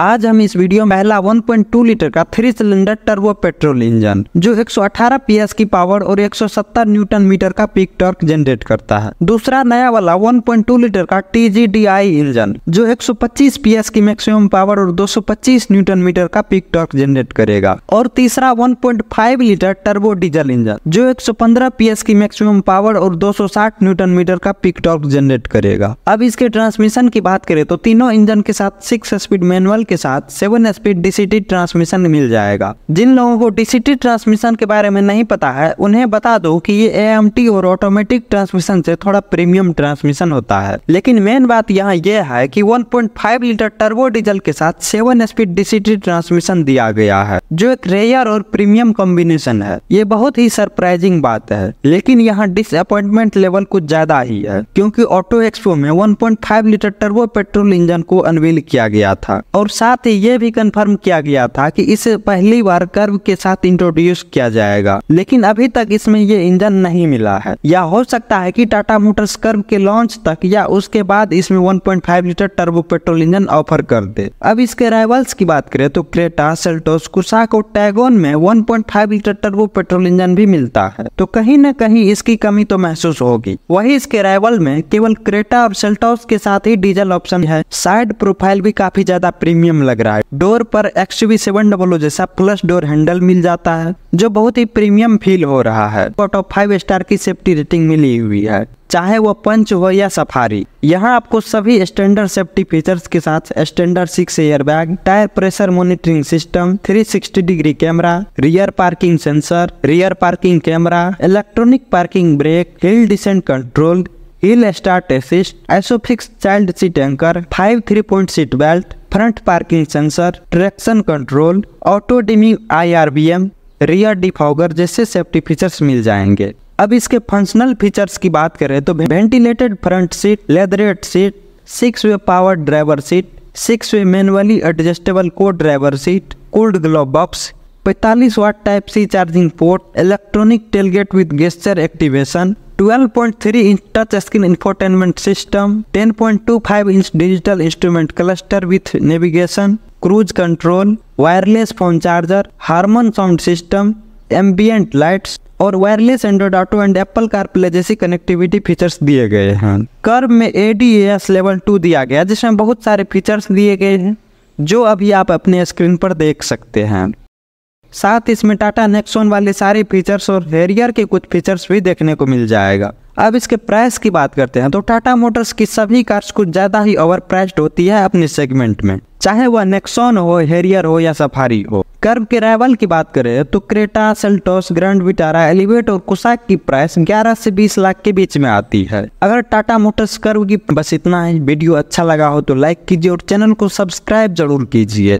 आज हम इस वीडियो में पहला 1.2 लीटर का three cylinder turbo petrol engine जो 118 पीएस की पावर और 170 न्यूटन मीटर का पीक टॉर्क जनरेट करता है दूसरा नया वाला 1.2 लीटर का टीजीडीआई इंजन जो 125 पीएस की मैक्सिमम पावर और 225 न्यूटन मीटर का पीक टॉर्क जनरेट करेगा और तीसरा 1.5 लीटर टर्बो डीजल इंजन जो एक सौ की मैक्सिमम पावर और दो न्यूटन मीटर का पिक टॉर्क जनरेट करेगा अब इसके ट्रांसमिशन की बात करें तो तीनों इंजन के साथ सिक्स स्पीड मैनुअल के साथ सेवन स्पीड डीसीटी ट्रांसमिशन मिल जाएगा जिन लोगों को डीसीटी ट्रांसमिशन के बारे में नहीं पता है उन्हें बता दो कि ये एएमटी और ऑटोमेटिक ट्रांसमिशन से थोड़ा प्रीमियम ट्रांसमिशन होता है लेकिन मेन बात यहाँ यह है कि 1.5 लीटर टर्बो डीजल के साथ सेवन स्पीड डीसीटी ट्रांसमिशन दिया गया है जो एक रेयर और प्रीमियम कॉम्बिनेशन है ये बहुत ही सरप्राइजिंग बात है लेकिन यहाँ डिसअपॉइंटमेंट लेवल कुछ ज्यादा ही है क्योंकि ऑटो एक्सपो में 1.5 लीटर टर्बो पेट्रोल इंजन को अनवील किया गया था और साथ ही ये भी कंफर्म किया गया था कि इसे पहली बार कर्व के साथ इंट्रोड्यूस किया जाएगा लेकिन अभी तक इसमें ये इंजन नहीं मिला है या हो सकता है कि टाटा मोटर्स कर्व के लॉन्च तक या उसके बाद इसमें 1.5 litre turbo petrol engine offer कर दे अब इसके राइवल्स की बात करें तो क्रेटा सेल्टोस कुशाक और टैगोन में one litre turbo petrol engine भी मिलता है तो कहीं न कहीं इसकी कमी तो महसूस होगी वही इसके राइवल में केवल क्रेटा और सेल्टोस के साथ ही डीजल ऑप्शन है साइड प्रोफाइल भी काफी ज्यादा प्रीमियम प्रीमियम लग रहा है डोर पर X V seven double O जैसा प्लस डोर हैंडल मिल जाता है जो बहुत ही प्रीमियम फील हो रहा है आउट ऑफ फाइव स्टार की सेफ्टी रेटिंग मिली हुई है चाहे वो पंच हो या सफारी यहाँ आपको सभी स्टैंडर्ड सेफ्टी फीचर्स के साथ standard six airbag tyre pressure monitoring system 360 degree camera rear parking sensor rear parking camera electronic parking brake hill descent control hill start assist isofix child seat anchor five three point seat belt front parking sensor traction control auto dimming IRVM rear defogger जैसे safety features मिल जाएंगे अब इसके functional features की बात करें तो ventilated front seat leatherette seat six way power driver seat six way manually adjustable को driver seat cold glove box पैंतालीस watt type C charging port electronic tailgate with gesture activation 12.3 inch touch screen infotainment system 10.25 inch digital instrument cluster with navigation cruise control wireless phone charger Harman sound system ambient lights और wireless Android Auto and Apple Play जैसी connectivity features दिए गए हैं curve में ए level two दिया गया जिसमें बहुत सारे फीचर्स दिए गए हैं जो अभी आप अपने स्क्रीन पर देख सकते हैं साथ इसमें टाटा नेक्सोन वाले सारे फीचर्स और हेरियर के कुछ फीचर्स भी देखने को मिल जाएगा अब इसके प्राइस की बात करते हैं तो टाटा मोटर्स की सभी कार्स कुछ ज़्यादा ही ओवर प्राइस्ड होती है अपने सेगमेंट में चाहे वह नेक्सोन हो हेरियर हो या सफारी हो कर्व के राइवल की बात करें तो Creta Seltos Grand Vitara Elevate और कुसाक की प्राइस 11 से 20 लाख के बीच में आती है अगर टाटा मोटर्स कर्व की बस इतना ही वीडियो अच्छा लगा हो तो लाइक कीजिए और चैनल को सब्सक्राइब जरूर कीजिए